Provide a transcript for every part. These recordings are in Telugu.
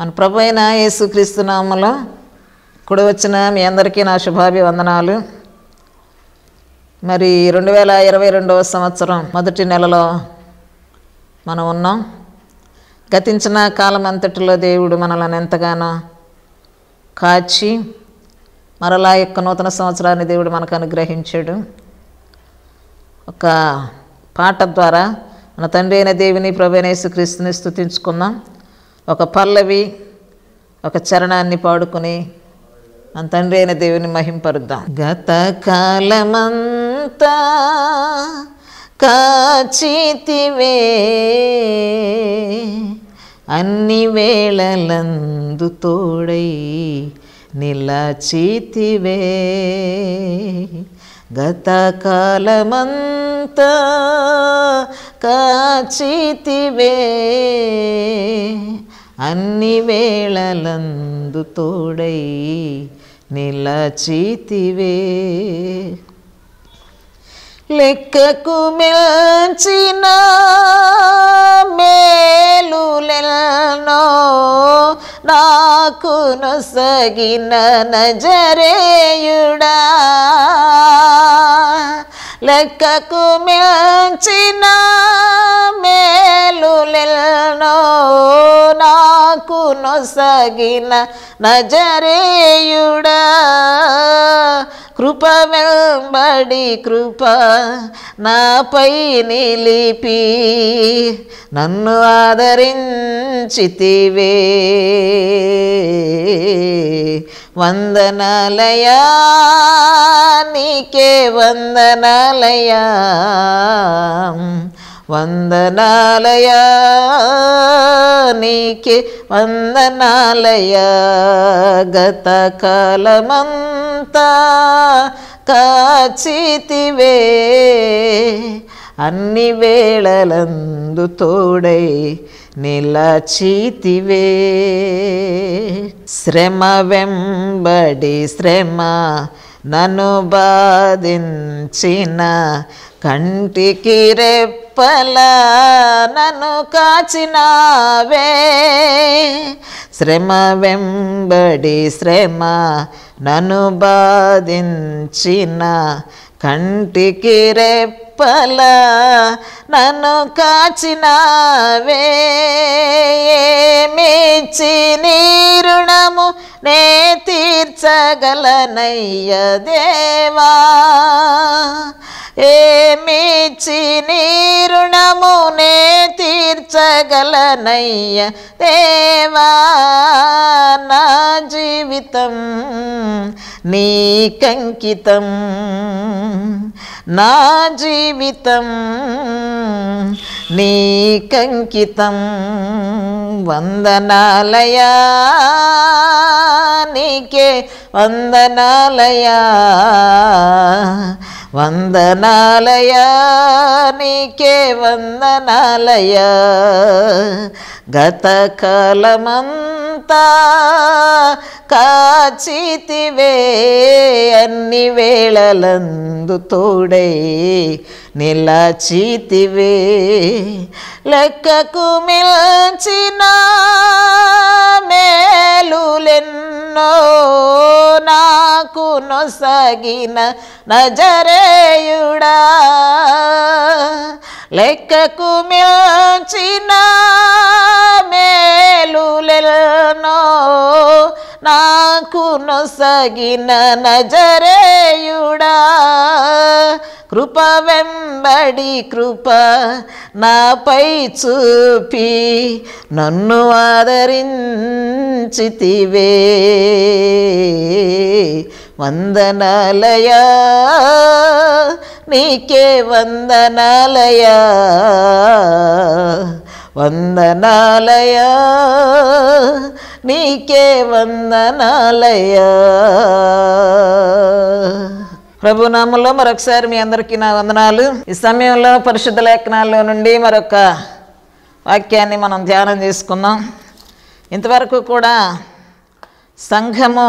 మన ప్రభు అయిన యేసుక్రీస్తు నామలో కుడి వచ్చిన మీ అందరికీ నా శుభాభివందనాలు మరి రెండు వేల ఇరవై రెండవ సంవత్సరం మొదటి నెలలో మనం ఉన్నాం గతించిన కాలం అంతటిలో దేవుడు మనల్ని ఎంతగానో కాచి మరలా యొక్క నూతన సంవత్సరాన్ని దేవుడు మనకు అనుగ్రహించాడు ఒక పాట ద్వారా మన తండ్రి అయిన దేవిని ప్రభు అయిన యేసుక్రీస్తుని స్థుతించుకుందాం ఒక పల్లవి ఒక చరణాన్ని పాడుకుని మన తండ్రి అయిన దేవుని మహింపరుద్దాం గత కాలమంతా కాచితివే అన్ని వేళలందు తోడై నిలచితివే గత కాలమంతా కాచితివే అన్ని వేళలందు తోడై నిలచితివే లెక్కకు మిల్చిన మేలులెల్నో నాకు నొసగిన నజరేయుడా లెక్కకు మించిన మేలులెల్నో నాకు నొసగిన నజరేయుడా కృప వెంబడి కృప నాపై నిలిపి నన్ను ఆదరించి ವಂಚಿತಿವೆ వందనాలయ నీకే వందనాలయ వందనాలయ నీకే వందనాలయ గత కాలమంతా కాచితివే అన్ని వేళలందు తోడై నిలచితివే శ్రమ వెంబడి శ్రమ నను బాధించిన కంటికి రెప్పల నన్ను కాచినావే శ్రమ వెంబడి శ్రమ నన్ను బాధించిన కంటికి రెప్పల నన్ను కాచినావే మిచ్చి నీరుణము నే తీర్చగలనయ్య దేవా ఏమిచ్చి నీ రుణమునే తీర్చగలనయ్య దేవా నా జీవితం నీకంకితం నా జీవితం నీకంకితం వందనాలయా నీకే వందనాలయా వందనాలయా నీకే వందనాలయా గతకాలమంతా కాచితివే అన్ని వేళలందు తోడై చీతివే లెక్కకు మిల్చిన మేలులెన్నో నాకు నొసగిన నజరేయుడా లెక్కకు మిల్చిన మేలులెన్నో నా నాకు నొసగిన నజరేయుడా కృప వెంబడి కృప నాపై చూపి నన్ను ఆదరించితివే వందనాలయా నీకే వందనాలయా వందనాలయా నీకే వందనాలయ్యా ప్రభు నామంలో మరొకసారి మీ అందరికీ నా వందనాలు ఈ సమయంలో పరిశుద్ధ లేఖనాల్లో నుండి మరొక వాక్యాన్ని మనం ధ్యానం చేసుకుందాం ఇంతవరకు కూడా సంఘము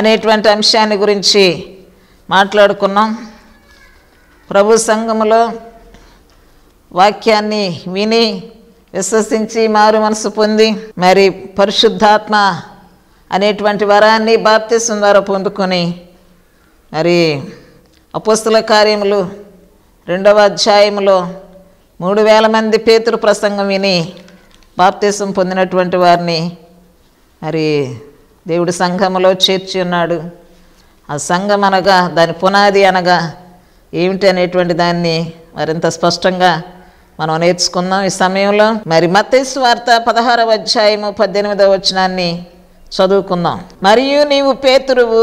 అనేటువంటి అంశాన్ని గురించి మాట్లాడుకున్నాం ప్రభు సంఘములో వాక్యాన్ని విని విశ్వసించి మారు మనసు పొంది మరి పరిశుద్ధాత్మ అనేటువంటి వరాన్ని బాప్తిసం ద్వారా పొందుకొని మరి అపుస్తుల కార్యములు రెండవ అధ్యాయంలో మూడు వేల మంది పేతురు ప్రసంగం విని బాప్తీసం పొందినటువంటి వారిని మరి దేవుడి సంఘములో చేర్చి ఉన్నాడు ఆ సంఘం అనగా దాని పునాది అనగా ఏమిటి అనేటువంటి దాన్ని మరింత స్పష్టంగా మనం నేర్చుకుందాం ఈ సమయంలో మరి మత్స్సు వార్త పదహారవ అధ్యాయము పద్దెనిమిదవ వచనాన్ని చదువుకుందాం మరియు నీవు పేతురువు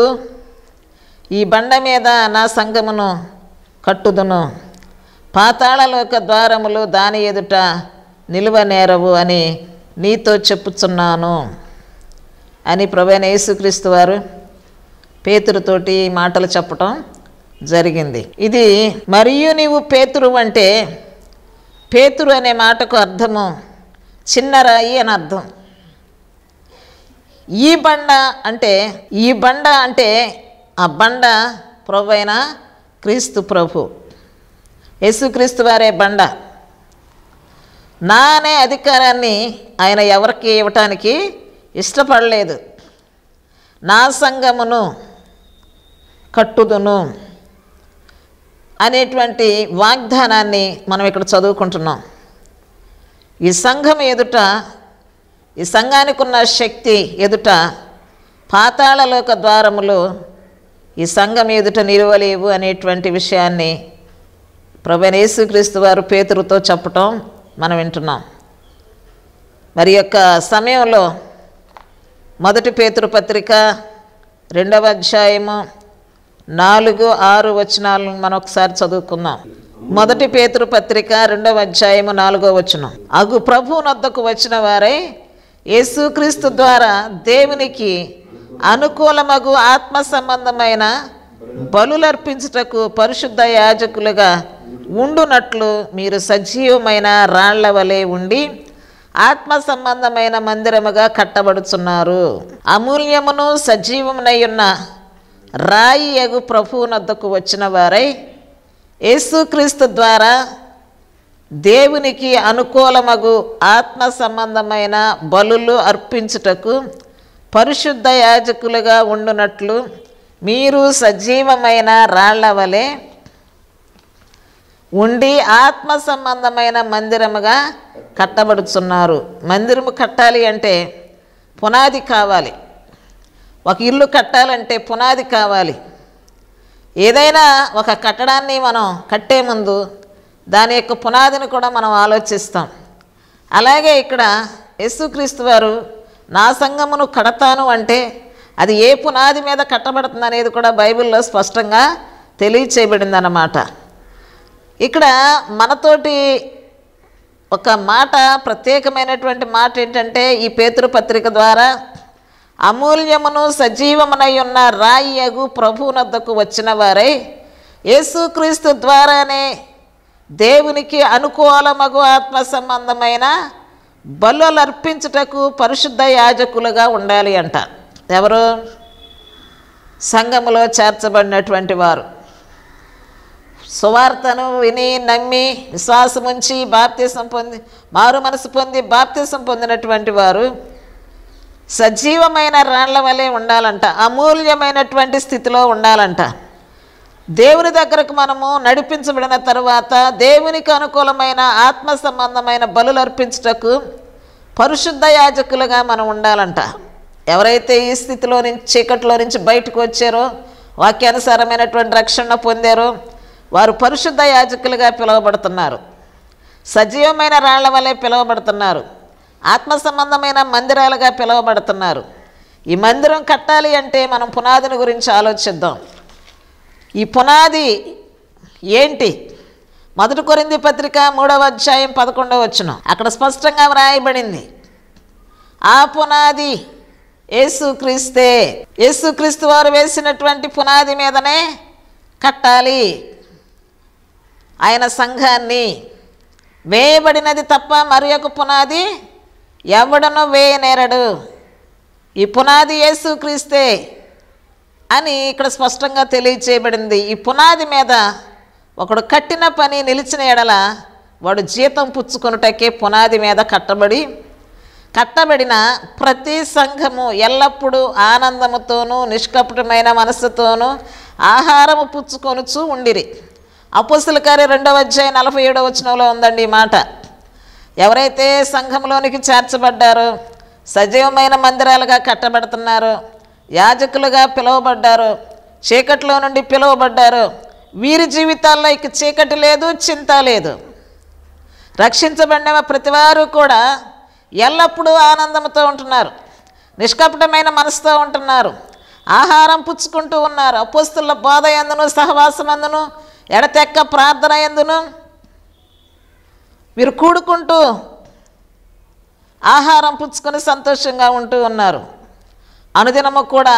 ఈ బండ మీద నా సంగమును కట్టుదును పాతాళలోక ద్వారములు దాని ఎదుట నిలువ నేరవు అని నీతో చెప్పుచున్నాను అని ప్రవేణ యేసుక్రీస్తు వారు పేతురుతోటి మాటలు చెప్పటం జరిగింది ఇది మరియు నీవు పేతురు అంటే పేతురు అనే మాటకు అర్థము చిన్నరాయి అని అర్థం ఈ బండ అంటే ఈ బండ అంటే ఆ బండ ప్రభు అయిన క్రీస్తు ప్రభు యేసుక్రీస్తు వారే బండ నా అనే అధికారాన్ని ఆయన ఎవరికి ఇవ్వటానికి ఇష్టపడలేదు నా సంగమును కట్టుదును అనేటువంటి వాగ్దానాన్ని మనం ఇక్కడ చదువుకుంటున్నాం ఈ సంఘం ఎదుట ఈ సంఘానికి ఉన్న శక్తి ఎదుట పాతాళలోక ద్వారములు ఈ సంఘం ఎదుట నిలవలేవు అనేటువంటి విషయాన్ని ప్రభనేసుక్రీస్తు వారు పేతురుతో చెప్పటం మనం వింటున్నాం మరి యొక్క సమయంలో మొదటి పేతురు పత్రిక రెండవ అధ్యాయము నాలుగు ఆరు వచనాలను మనం ఒకసారి చదువుకుందాం మొదటి పేతురు పత్రిక రెండవ అధ్యాయము నాలుగో వచనం అగు ప్రభు నొద్దకు వచ్చిన వారే యేసుక్రీస్తు ద్వారా దేవునికి అనుకూలమగు ఆత్మ సంబంధమైన బలులర్పించుటకు పరిశుద్ధ యాజకులుగా ఉండునట్లు మీరు సజీవమైన రాళ్ల వలె ఉండి ఆత్మ సంబంధమైన మందిరముగా కట్టబడుచున్నారు అమూల్యమును సజీవమునై ఉన్న రాయి ఎగు ప్రభువునద్దకు వచ్చిన వారై యేసుక్రీస్తు ద్వారా దేవునికి అనుకూలమగు ఆత్మ సంబంధమైన బలులు అర్పించుటకు పరిశుద్ధ యాజకులుగా ఉండునట్లు మీరు సజీవమైన రాళ్ల వలె ఉండి ఆత్మ సంబంధమైన మందిరముగా కట్టబడుతున్నారు మందిరము కట్టాలి అంటే పునాది కావాలి ఒక ఇల్లు కట్టాలంటే పునాది కావాలి ఏదైనా ఒక కట్టడాన్ని మనం కట్టే ముందు దాని యొక్క పునాదిని కూడా మనం ఆలోచిస్తాం అలాగే ఇక్కడ యేసుక్రీస్తు వారు నా సంఘమును కడతాను అంటే అది ఏ పునాది మీద కట్టబడుతుంది అనేది కూడా బైబిల్లో స్పష్టంగా తెలియచేయబడింది అన్నమాట ఇక్కడ మనతోటి ఒక మాట ప్రత్యేకమైనటువంటి మాట ఏంటంటే ఈ పేతృపత్రిక ద్వారా అమూల్యమును సజీవమునై ఉన్న రాయ్యగు ప్రభువునద్దకు వచ్చిన వారై యేసుక్రీస్తు ద్వారానే దేవునికి అనుకూలమగు ఆత్మ సంబంధమైన బలులు అర్పించుటకు పరిశుద్ధ యాజకులుగా ఉండాలి అంట ఎవరు సంఘములో చేర్చబడినటువంటి వారు సువార్తను విని నమ్మి విశ్వాసముంచి బాప్తీసం పొంది మారు మనసు పొంది బాప్తీసం పొందినటువంటి వారు సజీవమైన రాళ్ల వలె ఉండాలంట అమూల్యమైనటువంటి స్థితిలో ఉండాలంట దేవుని దగ్గరకు మనము నడిపించబడిన తర్వాత దేవునికి అనుకూలమైన ఆత్మ సంబంధమైన బలులు అర్పించటకు పరిశుద్ధ యాజకులుగా మనం ఉండాలంట ఎవరైతే ఈ స్థితిలో నుంచి చీకట్లో నుంచి బయటకు వచ్చారో వాక్యానుసారమైనటువంటి రక్షణ పొందారో వారు పరిశుద్ధ యాజకులుగా పిలువబడుతున్నారు సజీవమైన రాళ్ల వలె పిలువబడుతున్నారు ఆత్మ సంబంధమైన మందిరాలుగా పిలువబడుతున్నారు ఈ మందిరం కట్టాలి అంటే మనం పునాదిని గురించి ఆలోచిద్దాం ఈ పునాది ఏంటి మొదటి కొరింది పత్రిక మూడవ అధ్యాయం పదకొండవ వచ్చిన అక్కడ స్పష్టంగా వ్రాయబడింది ఆ పునాది ఏసుక్రీస్తే యేసుక్రీస్తు వారు వేసినటువంటి పునాది మీదనే కట్టాలి ఆయన సంఘాన్ని వేయబడినది తప్ప మరి పునాది ఎవడనో వేయనేరడు ఈ పునాది యేసు క్రీస్తే అని ఇక్కడ స్పష్టంగా తెలియచేయబడింది ఈ పునాది మీద ఒకడు కట్టిన పని నిలిచిన ఎడల వాడు జీతం పుచ్చుకొనుటకే పునాది మీద కట్టబడి కట్టబడిన ప్రతి సంఘము ఎల్లప్పుడూ ఆనందముతోనూ నిష్కపటమైన మనస్సుతోనూ ఆహారము పుచ్చుకొనుచూ ఉండిరి అపుసుల రెండవ అధ్యాయ నలభై ఏడవ వచనంలో ఉందండి ఈ మాట ఎవరైతే సంఘంలోనికి చేర్చబడ్డారో సజీవమైన మందిరాలుగా కట్టబడుతున్నారు యాజకులుగా పిలువబడ్డారు చీకటిలో నుండి పిలువబడ్డారు వీరి జీవితాల్లో ఇక చీకటి లేదు చింత లేదు రక్షించబడిన ప్రతివారు కూడా ఎల్లప్పుడూ ఆనందంతో ఉంటున్నారు నిష్కపటమైన మనసుతో ఉంటున్నారు ఆహారం పుచ్చుకుంటూ ఉన్నారు అపుస్తుల బోధ ఎందును సహవాసం ఎందును ఎడతెక్క ప్రార్థన ఎందును వీరు కూడుకుంటూ ఆహారం పుచ్చుకొని సంతోషంగా ఉంటూ ఉన్నారు అనుదినము కూడా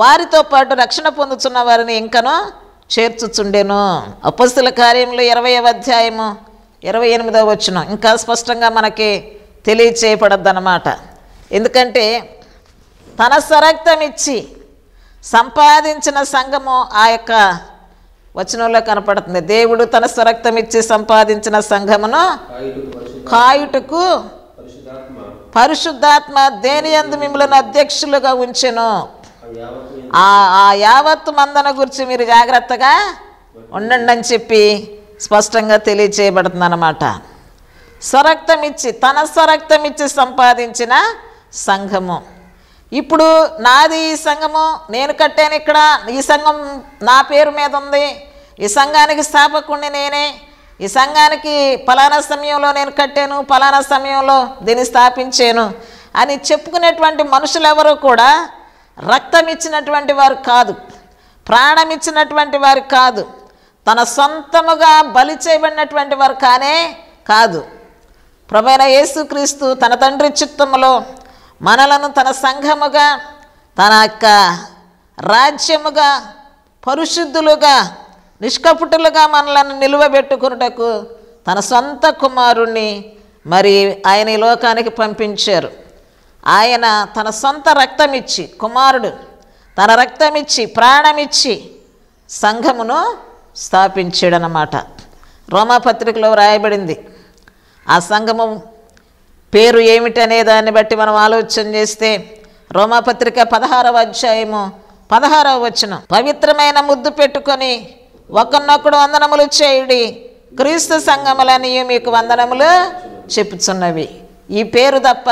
వారితో పాటు రక్షణ పొందుతున్న వారిని ఇంకనో చేర్చుచుండెను అపస్తుల కార్యంలో ఇరవై అధ్యాయము ఇరవై ఎనిమిదవ వచ్చిన ఇంకా స్పష్టంగా మనకి తెలియచేయబడద్దనమాట ఎందుకంటే తన స్వరక్తం ఇచ్చి సంపాదించిన సంఘము ఆ యొక్క వచనంలో కనపడుతుంది దేవుడు తన స్వరక్తం ఇచ్చి సంపాదించిన సంఘమును కాయుటకు పరిశుద్ధాత్మ దేని ఎందు మిమ్మల్ని అధ్యక్షులుగా ఉంచెను ఆ యావత్తు మందన గురించి మీరు జాగ్రత్తగా ఉండండి అని చెప్పి స్పష్టంగా తెలియచేయబడుతుంది అనమాట స్వరక్తం ఇచ్చి తన స్వరక్తం ఇచ్చి సంపాదించిన సంఘము ఇప్పుడు నాది ఈ సంఘము నేను కట్టాను ఇక్కడ ఈ సంఘం నా పేరు మీద ఉంది ఈ సంఘానికి స్థాపకుడిని నేనే ఈ సంఘానికి ఫలానా సమయంలో నేను కట్టాను ఫలానా సమయంలో దీన్ని స్థాపించాను అని చెప్పుకునేటువంటి మనుషులెవరూ కూడా రక్తం ఇచ్చినటువంటి వారు కాదు ప్రాణం ఇచ్చినటువంటి వారు కాదు తన సొంతముగా బలి చేయబడినటువంటి వారు కానే కాదు ప్రభైన యేసుక్రీస్తు తన తండ్రి చిత్తంలో మనలను తన సంఘముగా తన యొక్క రాజ్యముగా పరిశుద్ధులుగా నిష్కపుటులుగా మనలను నిలువబెట్టుకున్నటకు తన సొంత కుమారుణ్ణి మరి ఆయన ఈ లోకానికి పంపించారు ఆయన తన సొంత రక్తమిచ్చి కుమారుడు తన రక్తమిచ్చి ప్రాణమిచ్చి సంఘమును స్థాపించాడనమాట రోమాపత్రికలో వ్రాయబడింది ఆ సంఘము పేరు ఏమిటనే దాన్ని బట్టి మనం ఆలోచన చేస్తే రోమాపత్రిక పదహారవ అధ్యాయము పదహారవ వచనం పవిత్రమైన ముద్దు పెట్టుకొని ఒకనొక్కడు వందనములు చేయుడి క్రీస్తు సంఘములని మీకు వందనములు చెప్పుచున్నవి ఈ పేరు తప్ప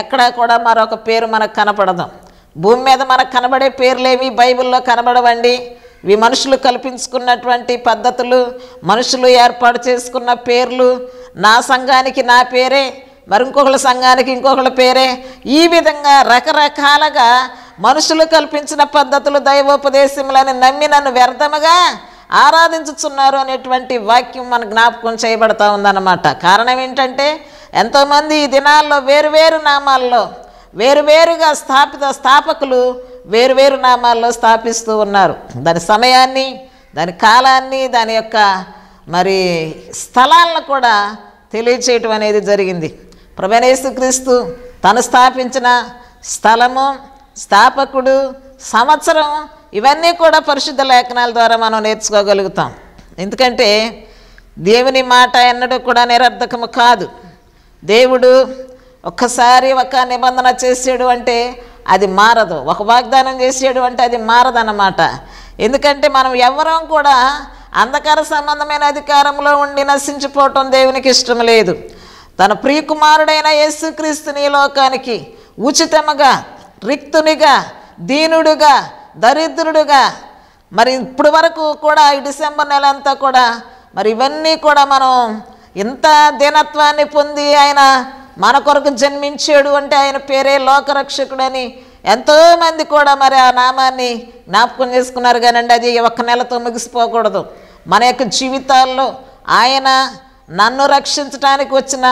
ఎక్కడా కూడా మరొక పేరు మనకు కనపడదు భూమి మీద మనకు కనబడే పేర్లేవి బైబిల్లో కనబడవండి ఇవి మనుషులు కల్పించుకున్నటువంటి పద్ధతులు మనుషులు ఏర్పాటు చేసుకున్న పేర్లు నా సంఘానికి నా పేరే మరి ఇంకొకళ్ళ సంఘానికి ఇంకొకళ్ళ పేరే ఈ విధంగా రకరకాలుగా మనుషులు కల్పించిన పద్ధతులు దైవోపదేశములని నమ్మి నన్ను వ్యర్థముగా ఆరాధించుచున్నారు అనేటువంటి వాక్యం మన జ్ఞాపకం చేయబడతా ఉందన్నమాట కారణం ఏంటంటే ఎంతోమంది ఈ దినాల్లో వేరువేరు నామాల్లో వేరువేరుగా స్థాపిత స్థాపకులు వేరువేరు నామాల్లో స్థాపిస్తూ ఉన్నారు దాని సమయాన్ని దాని కాలాన్ని దాని యొక్క మరి స్థలాలను కూడా తెలియచేయటం అనేది జరిగింది ప్రభనేసుక్రీస్తు తను స్థాపించిన స్థలము స్థాపకుడు సంవత్సరం ఇవన్నీ కూడా పరిశుద్ధ లేఖనాల ద్వారా మనం నేర్చుకోగలుగుతాం ఎందుకంటే దేవుని మాట ఎన్నడూ కూడా నిరర్ధకము కాదు దేవుడు ఒక్కసారి ఒక నిబంధన చేసాడు అంటే అది మారదు ఒక వాగ్దానం చేసాడు అంటే అది మారదన్నమాట ఎందుకంటే మనం ఎవరం కూడా అంధకార సంబంధమైన అధికారంలో ఉండి నశించిపోవటం దేవునికి ఇష్టం లేదు తన ప్రియకుమారుడైన యేసుక్రీస్తుని లోకానికి ఉచితముగా రిక్తునిగా దీనుడుగా దరిద్రుడుగా మరి ఇప్పుడు వరకు కూడా ఈ డిసెంబర్ నెల అంతా కూడా మరి ఇవన్నీ కూడా మనం ఇంత దీనత్వాన్ని పొంది ఆయన మన కొరకు జన్మించాడు అంటే ఆయన పేరే లోకరక్షకుడని ఎంతోమంది కూడా మరి ఆ నామాన్ని జ్ఞాపకం చేసుకున్నారు కానండి అది ఒక్క నెలతో ముగిసిపోకూడదు మన యొక్క జీవితాల్లో ఆయన నన్ను రక్షించడానికి వచ్చిన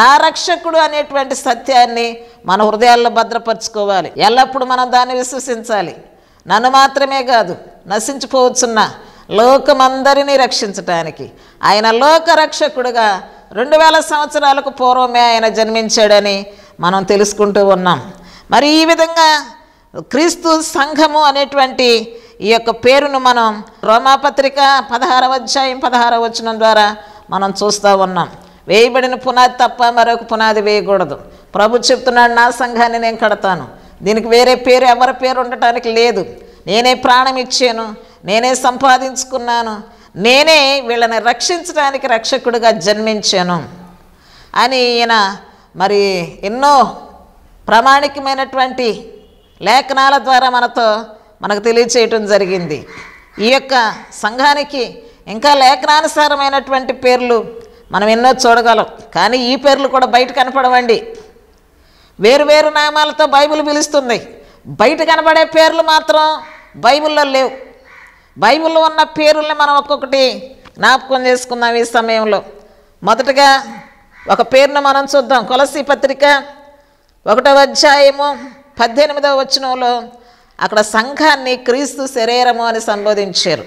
నా రక్షకుడు అనేటువంటి సత్యాన్ని మన హృదయాల్లో భద్రపరచుకోవాలి ఎల్లప్పుడు మనం దాన్ని విశ్వసించాలి నన్ను మాత్రమే కాదు నశించిపోవచ్చున్న లోకమందరినీ రక్షించటానికి ఆయన లోక రక్షకుడుగా రెండు వేల సంవత్సరాలకు పూర్వమే ఆయన జన్మించాడని మనం తెలుసుకుంటూ ఉన్నాం మరి ఈ విధంగా క్రీస్తు సంఘము అనేటువంటి ఈ యొక్క పేరును మనం రోమాపత్రిక పదహారవ అధ్యాయం పదహారవ వచనం ద్వారా మనం చూస్తూ ఉన్నాం వేయబడిన పునాది తప్ప మరొక పునాది వేయకూడదు ప్రభు చెప్తున్నాడు నా సంఘాన్ని నేను కడతాను దీనికి వేరే పేరు ఎవరి పేరు ఉండటానికి లేదు నేనే ప్రాణం ఇచ్చాను నేనే సంపాదించుకున్నాను నేనే వీళ్ళని రక్షించడానికి రక్షకుడిగా జన్మించాను అని ఈయన మరి ఎన్నో ప్రామాణికమైనటువంటి లేఖనాల ద్వారా మనతో మనకు తెలియచేయటం జరిగింది ఈ యొక్క సంఘానికి ఇంకా లేఖనానుసారమైనటువంటి పేర్లు మనం ఎన్నో చూడగలం కానీ ఈ పేర్లు కూడా బయట కనపడవండి వేరువేరు నామాలతో బైబిల్ పిలుస్తుంది బయట కనబడే పేర్లు మాత్రం బైబిల్లో లేవు బైబిల్లో ఉన్న పేర్లని మనం ఒక్కొక్కటి జ్ఞాపకం చేసుకుందాం ఈ సమయంలో మొదటగా ఒక పేరును మనం చూద్దాం కొలసి పత్రిక ఒకటవ అధ్యాయము పద్దెనిమిదవ వచనంలో అక్కడ సంఘాన్ని క్రీస్తు శరీరము అని సంబోధించారు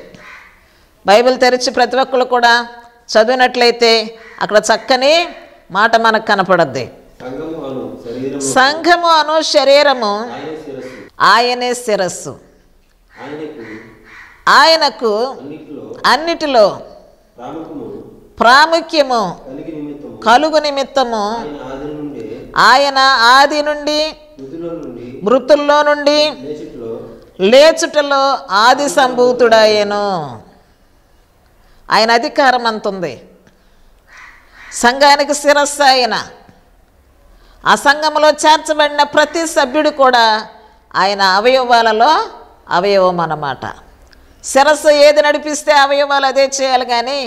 బైబిల్ తెరిచి ప్రతి ఒక్కరు కూడా చదివినట్లయితే అక్కడ చక్కని మాట మనకు కనపడద్ది సంఘము అను శరీరము ఆయనే శిరస్సు ఆయనకు అన్నిటిలో ప్రాముఖ్యము కలుగు నిమిత్తము ఆయన ఆది నుండి మృతుల్లో నుండి లేచుటలో ఆది సంభూతుడాయను ఆయన అధికారం అంతుంది సంఘానికి శిరస్సు ఆయన ఆ సంఘంలో చేర్చబడిన ప్రతి సభ్యుడు కూడా ఆయన అవయవాలలో అవయవం అన్నమాట శిరస్సు ఏది నడిపిస్తే అవయవాలు అదే చేయాలి కానీ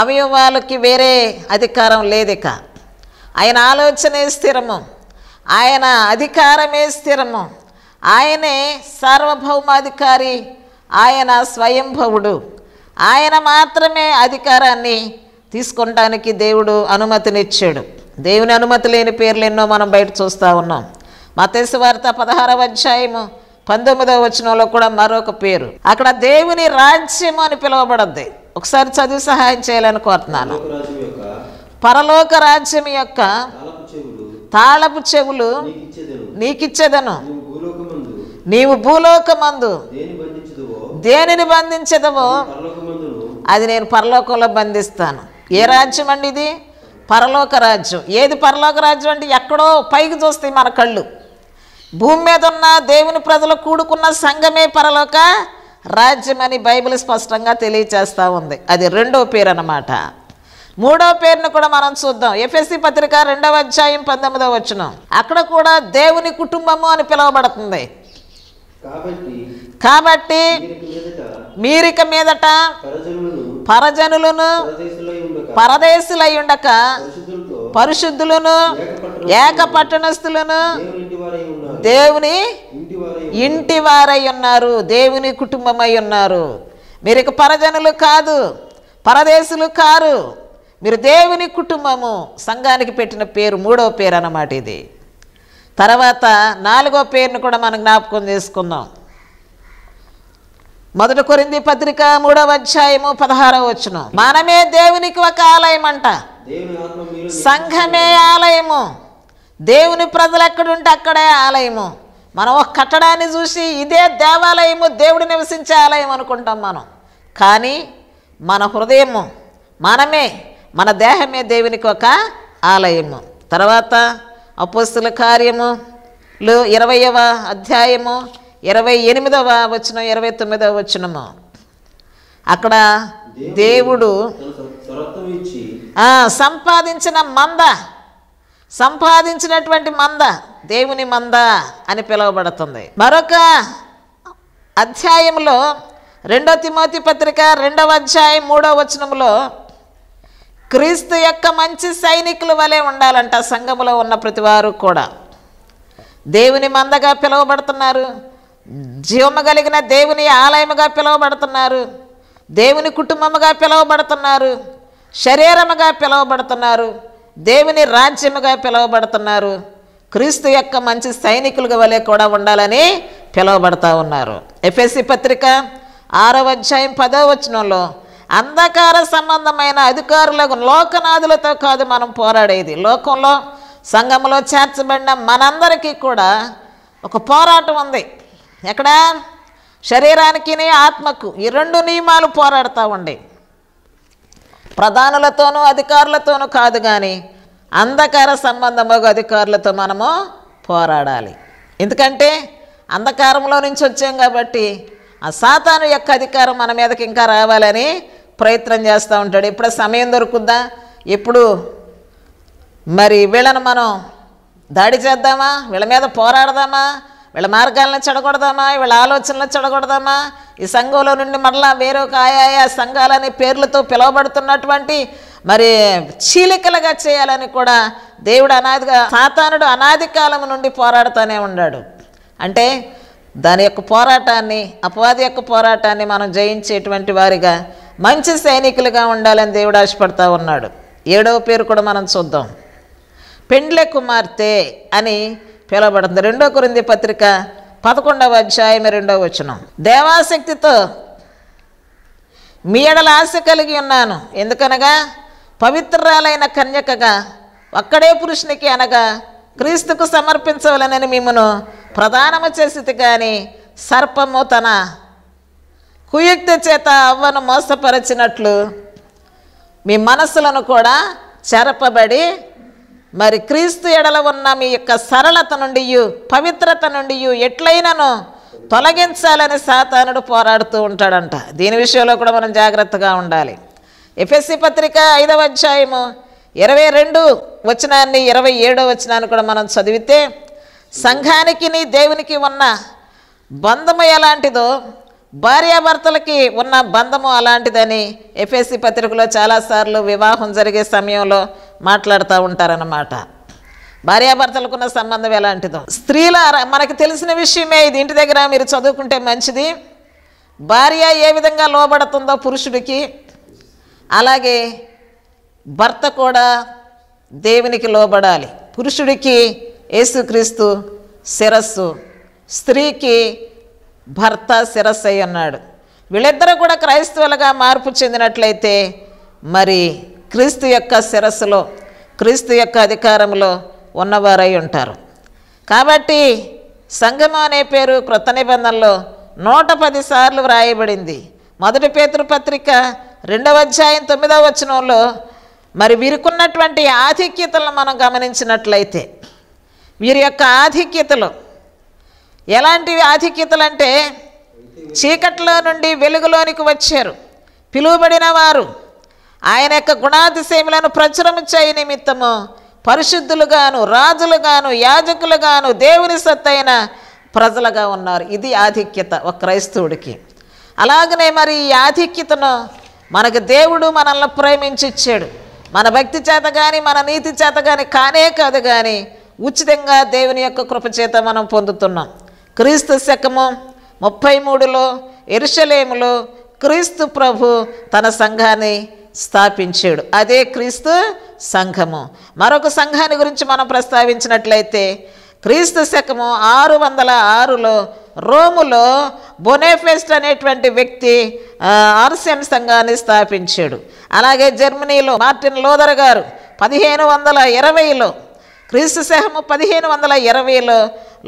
అవయవాలకి వేరే అధికారం లేదిక ఆయన ఆలోచనే స్థిరము ఆయన అధికారమే స్థిరము ఆయనే సార్వభౌమాధికారి ఆయన స్వయంభవుడు ఆయన మాత్రమే అధికారాన్ని తీసుకొనడానికి దేవుడు అనుమతినిచ్చాడు దేవుని అనుమతి లేని పేర్లు ఎన్నో మనం బయట చూస్తూ ఉన్నాం మతేసు వార్త పదహారవ అధ్యాయము పంతొమ్మిదవ వచనంలో కూడా మరొక పేరు అక్కడ దేవుని రాజ్యము అని పిలువబడద్ది ఒకసారి చదివి సహాయం చేయాలని కోరుతున్నాను పరలోక రాజ్యం యొక్క తాళపు చెవులు నీకిచ్చేదను నీవు భూలోకమందు దేనిని బంధించదవో అది నేను పరలోకంలో బంధిస్తాను ఏ రాజ్యం అండి ఇది పరలోక రాజ్యం ఏది పరలోక రాజ్యం అంటే ఎక్కడో పైకి చూస్తాయి మన కళ్ళు భూమి మీద ఉన్న దేవుని ప్రజలు కూడుకున్న సంఘమే పరలోక రాజ్యం అని బైబిల్ స్పష్టంగా తెలియచేస్తూ ఉంది అది రెండో పేరు అనమాట మూడో పేరును కూడా మనం చూద్దాం ఎఫ్ఎస్సి పత్రిక రెండవ అధ్యాయం పంతొమ్మిదవ వచ్చిన అక్కడ కూడా దేవుని కుటుంబము అని పిలువబడుతుంది కాబట్టి మీరిక మీదట పరజనులను పరదేశులై ఉండక పరిశుద్ధులను పట్టణస్థులను దేవుని ఇంటి వారై ఉన్నారు దేవుని కుటుంబమై ఉన్నారు మీరిక పరజనులు కాదు పరదేశులు కారు మీరు దేవుని కుటుంబము సంఘానికి పెట్టిన పేరు మూడవ పేరు అన్నమాట ఇది తర్వాత నాలుగో పేరును కూడా మనం జ్ఞాపకం చేసుకుందాం మొదటి కొరింది పత్రిక మూడవ అధ్యాయము పదహారవ వచ్చిన మనమే దేవునికి ఒక ఆలయం అంట సంఘమే ఆలయము దేవుని ప్రజలు ఎక్కడుంటే అక్కడే ఆలయము మనం ఒక కట్టడాన్ని చూసి ఇదే దేవాలయము దేవుడు నివసించే ఆలయం అనుకుంటాం మనం కానీ మన హృదయము మనమే మన దేహమే దేవునికి ఒక ఆలయము తర్వాత అపోస్తుల కార్యములు ఇరవయవ అధ్యాయము ఇరవై ఎనిమిదవ వచనం ఇరవై తొమ్మిదవ వచనము అక్కడ దేవుడు సంపాదించిన మంద సంపాదించినటువంటి మంద దేవుని మంద అని పిలువబడుతుంది మరొక అధ్యాయంలో రెండో తిమోతి పత్రిక రెండవ అధ్యాయం మూడవ వచనంలో క్రీస్తు యొక్క మంచి సైనికుల వలె ఉండాలంట సంఘములో ఉన్న ప్రతివారు కూడా దేవుని మందగా పిలువబడుతున్నారు జీవము కలిగిన దేవుని ఆలయముగా పిలువబడుతున్నారు దేవుని కుటుంబముగా పిలువబడుతున్నారు శరీరముగా పిలువబడుతున్నారు దేవుని రాజ్యముగా పిలువబడుతున్నారు క్రీస్తు యొక్క మంచి సైనికులుగా వలె కూడా ఉండాలని పిలువబడతా ఉన్నారు ఎఫ్ఎస్సి పత్రిక ఆరవ అధ్యాయం పదవ వచనంలో అంధకార సంబంధమైన అధికారులకు లోకనాథులతో కాదు మనం పోరాడేది లోకంలో సంఘంలో చేర్చబడిన మనందరికీ కూడా ఒక పోరాటం ఉంది ఎక్కడ శరీరానికినే ఆత్మకు ఈ రెండు నియమాలు పోరాడుతూ ఉండే ప్రధానులతోనూ అధికారులతోనూ కాదు కానీ అంధకార సంబంధముగా అధికారులతో మనము పోరాడాలి ఎందుకంటే అంధకారంలో నుంచి వచ్చాం కాబట్టి ఆ సాతాను యొక్క అధికారం మన మీదకి ఇంకా రావాలని ప్రయత్నం చేస్తూ ఉంటాడు ఎప్పుడు సమయం దొరుకుద్దా ఎప్పుడు మరి వీళ్ళను మనం దాడి చేద్దామా వీళ్ళ మీద పోరాడదామా వీళ్ళ మార్గాలను చెడగొడదామా వీళ్ళ ఆలోచనలను చెడగొడదామా ఈ సంఘంలో నుండి మరలా వేరొక ఆయా సంఘాలనే పేర్లతో పిలువబడుతున్నటువంటి మరి చీలికలుగా చేయాలని కూడా దేవుడు అనాదిగా సాతానుడు అనాది కాలం నుండి పోరాడుతూనే ఉన్నాడు అంటే దాని యొక్క పోరాటాన్ని అపవాది యొక్క పోరాటాన్ని మనం జయించేటువంటి వారిగా మంచి సైనికులుగా ఉండాలని దేవుడు ఆశపడతా ఉన్నాడు ఏడవ పేరు కూడా మనం చూద్దాం పెండ్లే కుమార్తె అని పిలవబడుతుంది రెండో కొరింది పత్రిక పదకొండవ అధ్యాయం రెండవ వచనం దేవాశక్తితో మీ ఎడల ఆశ కలిగి ఉన్నాను ఎందుకనగా పవిత్రాలైన కన్యకగా ఒక్కడే పురుషునికి అనగా క్రీస్తుకు సమర్పించవలనని మిమ్మను ప్రధానము చేసింది కానీ సర్పము తన కుయుక్తి చేత అవ్వను మోసపరచినట్లు మీ మనస్సులను కూడా చెరపబడి మరి క్రీస్తు ఎడల ఉన్న మీ యొక్క సరళత నుండి పవిత్రత నుండి ఎట్లయినను తొలగించాలని సాతానుడు పోరాడుతూ ఉంటాడంట దీని విషయంలో కూడా మనం జాగ్రత్తగా ఉండాలి ఎఫ్ఎస్సి పత్రిక ఐదవ అధ్యాయము ఇరవై రెండు వచనాన్ని ఇరవై ఏడో వచనాన్ని కూడా మనం చదివితే సంఘానికి దేవునికి ఉన్న బంధము ఎలాంటిదో భార్యాభర్తలకి ఉన్న బంధము అలాంటిదని ఎఫ్ఎస్సి పత్రికలో చాలాసార్లు వివాహం జరిగే సమయంలో మాట్లాడుతూ ఉంటారన్నమాట భార్యాభర్తలకున్న సంబంధం ఎలాంటిదో స్త్రీల మనకి తెలిసిన విషయమే ఇది ఇంటి దగ్గర మీరు చదువుకుంటే మంచిది భార్య ఏ విధంగా లోబడుతుందో పురుషుడికి అలాగే భర్త కూడా దేవునికి లోబడాలి పురుషుడికి యేసుక్రీస్తు శిరస్సు స్త్రీకి భర్త శిరస్సు అన్నాడు వీళ్ళిద్దరూ కూడా క్రైస్తవులుగా మార్పు చెందినట్లయితే మరి క్రీస్తు యొక్క శిరస్సులో క్రీస్తు యొక్క అధికారంలో ఉన్నవారై ఉంటారు కాబట్టి సంఘము అనే పేరు క్రొత్త నిబంధనలో నూట పది సార్లు వ్రాయబడింది మొదటి పేతృపత్రిక రెండవ అధ్యాయం తొమ్మిదవ వచనంలో మరి వీరికున్నటువంటి ఆధిక్యతలను మనం గమనించినట్లయితే వీరి యొక్క ఆధిక్యతలు ఎలాంటి ఆధిక్యతలు అంటే చీకట్లో నుండి వెలుగులోనికి వచ్చారు పిలువబడిన వారు ఆయన యొక్క గుణాతిశయములను ప్రచురము చేయ నిమిత్తము పరిశుద్ధులుగాను రాజులుగాను యాజకులుగాను దేవుని సత్తైన ప్రజలుగా ఉన్నారు ఇది ఆధిక్యత ఒక క్రైస్తవుడికి అలాగనే మరి ఈ ఆధిక్యతను మనకు దేవుడు మనల్ని ప్రేమించిచ్చాడు మన భక్తి చేత కానీ మన నీతి చేత కానీ కానే కాదు కానీ ఉచితంగా దేవుని యొక్క కృపచేత మనం పొందుతున్నాం క్రీస్తు శకము ముప్పై మూడులో ఎరుషలేములో క్రీస్తు ప్రభు తన సంఘాన్ని స్థాపించాడు అదే క్రీస్తు సంఘము మరొక సంఘాన్ని గురించి మనం ప్రస్తావించినట్లయితే క్రీస్తు శకము ఆరు వందల ఆరులో రోములో బొనేఫెస్ట్ అనేటువంటి వ్యక్తి ఆర్సిఎం సంఘాన్ని స్థాపించాడు అలాగే జర్మనీలో మార్టిన్ లోదర్ గారు పదిహేను వందల ఇరవైలో క్రీస్తు శకము పదిహేను వందల ఇరవైలో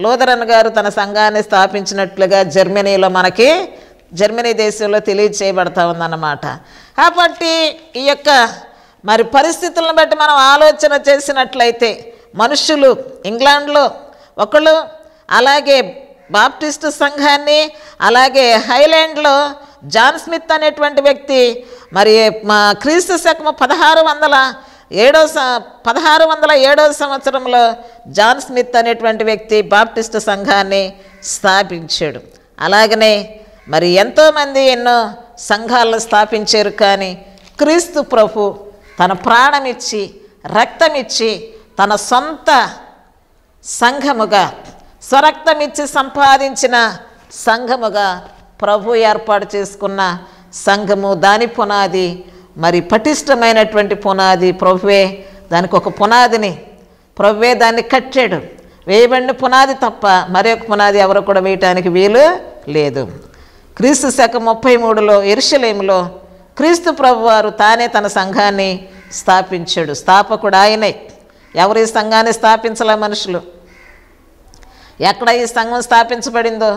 లోదరన్ గారు తన సంఘాన్ని స్థాపించినట్లుగా జర్మనీలో మనకి జర్మనీ దేశంలో తెలియచేయబడతా ఉందన్నమాట కాబట్టి ఈ యొక్క మరి పరిస్థితులను బట్టి మనం ఆలోచన చేసినట్లయితే మనుషులు ఇంగ్లాండ్లో ఒకళ్ళు అలాగే బాప్టిస్టు సంఘాన్ని అలాగే హైలాండ్లో జాన్ స్మిత్ అనేటువంటి వ్యక్తి మరి మా క్రీస్తు శకము పదహారు వందల ఏడో స పదహారు వందల ఏడో సంవత్సరంలో జాన్ స్మిత్ అనేటువంటి వ్యక్తి బాప్టిస్ట్ సంఘాన్ని స్థాపించాడు అలాగనే మరి ఎంతోమంది ఎన్నో సంఘాలను స్థాపించారు కానీ క్రీస్తు ప్రభు తన ప్రాణమిచ్చి రక్తమిచ్చి తన సొంత సంఘముగా స్వరక్తమిచ్చి సంపాదించిన సంఘముగా ప్రభు ఏర్పాటు చేసుకున్న సంఘము దాని పునాది మరి పటిష్టమైనటువంటి పునాది ప్రభువే దానికి ఒక పునాదిని ప్రభువే దాన్ని కట్టాడు వేయబడిన పునాది తప్ప మరొక పునాది ఎవరు కూడా వేయటానికి వీలు లేదు క్రీస్తు శక ముప్పై మూడులో ఎరుషలేములో క్రీస్తు ప్రభువారు తానే తన సంఘాన్ని స్థాపించాడు స్థాపకుడు ఆయనే ఎవరు ఈ సంఘాన్ని స్థాపించలే మనుషులు ఎక్కడ ఈ సంఘం స్థాపించబడిందో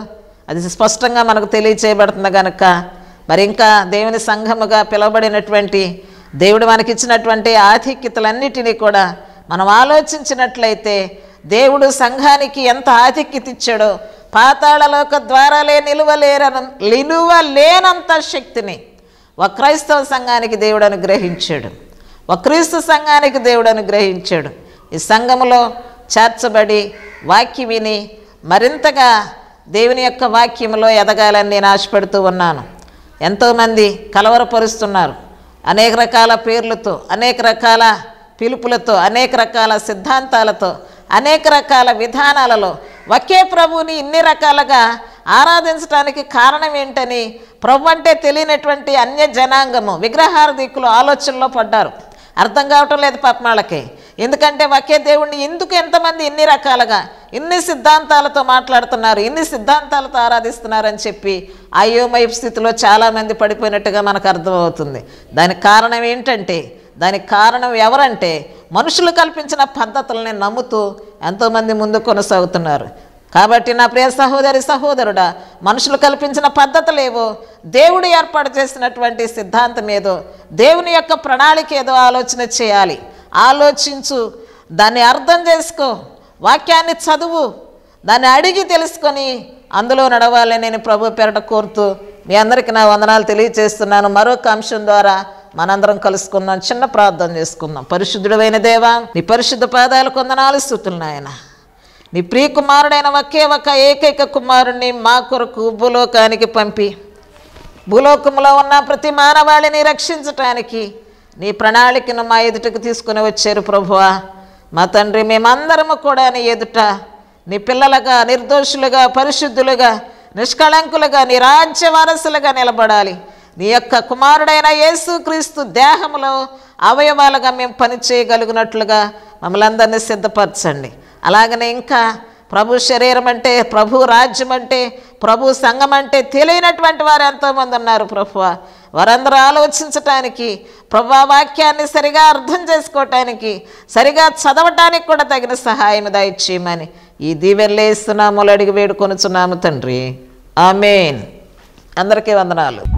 అది స్పష్టంగా మనకు తెలియచేయబడుతుంది కనుక మరి ఇంకా దేవుని సంఘముగా పిలవబడినటువంటి దేవుడు మనకిచ్చినటువంటి ఆధిక్యతలన్నిటినీ కూడా మనం ఆలోచించినట్లయితే దేవుడు సంఘానికి ఎంత ఆధిక్యత ఇచ్చాడో పాతాళలోక ద్వారాలే నిలువలేరన నిలువలేనంత శక్తిని వక్రైస్తవ సంఘానికి దేవుడు అనుగ్రహించాడు వక్రీస్తు సంఘానికి దేవుడు అనుగ్రహించాడు ఈ సంఘములో చేర్చబడి వాక్య విని మరింతగా దేవుని యొక్క వాక్యంలో ఎదగాలని నేను ఆశపడుతూ ఉన్నాను ఎంతోమంది కలవరపరుస్తున్నారు అనేక రకాల పేర్లతో అనేక రకాల పిలుపులతో అనేక రకాల సిద్ధాంతాలతో అనేక రకాల విధానాలలో ఒకే ప్రభువుని ఇన్ని రకాలుగా ఆరాధించడానికి కారణం ఏంటని ప్రభు అంటే తెలియనటువంటి అన్య జనాంగము విగ్రహార ఆలోచనలో పడ్డారు అర్థం కావటం లేదు పద్మాళ్ళకి ఎందుకంటే ఒకే దేవుణ్ణి ఎందుకు ఎంతమంది ఇన్ని రకాలుగా ఇన్ని సిద్ధాంతాలతో మాట్లాడుతున్నారు ఇన్ని సిద్ధాంతాలతో ఆరాధిస్తున్నారని చెప్పి అయోమయ స్థితిలో చాలామంది పడిపోయినట్టుగా మనకు అర్థమవుతుంది దానికి కారణం ఏంటంటే దానికి కారణం ఎవరంటే మనుషులు కల్పించిన పద్ధతులని నమ్ముతూ ఎంతోమంది ముందు కొనసాగుతున్నారు కాబట్టి నా ప్రియ సహోదరి సహోదరుడా మనుషులు కల్పించిన పద్ధతులేవో దేవుడు ఏర్పాటు చేసినటువంటి సిద్ధాంతం ఏదో దేవుని యొక్క ప్రణాళిక ఏదో ఆలోచన చేయాలి ఆలోచించు దాన్ని అర్థం చేసుకో వాక్యాన్ని చదువు దాన్ని అడిగి తెలుసుకొని అందులో నడవాలని నేను ప్రభు పేరట కోరుతూ మీ అందరికీ నా వందనాలు తెలియజేస్తున్నాను మరొక అంశం ద్వారా మనందరం కలుసుకుందాం చిన్న ప్రార్థన చేసుకుందాం పరిశుద్ధుడైన దేవా నీ పరిశుద్ధ పాదాలు కొందనాలు స్థుతులు నాయన నీ ప్రియకుమారుడైన ఒకే ఒక ఏకైక కుమారుణ్ణి మా కొరకు భూలోకానికి పంపి భూలోకంలో ఉన్న ప్రతి మానవాళిని రక్షించటానికి నీ ప్రణాళికను మా ఎదుటకు తీసుకుని వచ్చారు ప్రభువా మా తండ్రి మేమందరము కూడా నీ ఎదుట నీ పిల్లలుగా నిర్దోషులుగా పరిశుద్ధులుగా నిష్కళంకులుగా నీ రాజ్య వారసులుగా నిలబడాలి నీ యొక్క కుమారుడైన యేసుక్రీస్తు దేహంలో అవయవాలుగా మేము పని చేయగలిగినట్లుగా మమ్మల్ని అందరినీ సిద్ధపరచండి అలాగనే ఇంకా ప్రభు శరీరం అంటే ప్రభు రాజ్యం అంటే ప్రభు సంఘం అంటే తెలియనటువంటి వారు ఎంతోమంది ఉన్నారు ప్రభు వారందరూ ఆలోచించటానికి ప్రభు వాక్యాన్ని సరిగా అర్థం చేసుకోవటానికి సరిగా చదవటానికి కూడా తగిన సహాయం దాయిచ్చేయమని ఈ దీవెనలేస్తున్నాము అడిగి వేడుకొనుచున్నాము తండ్రి ఆమెన్ అందరికీ వందనాలు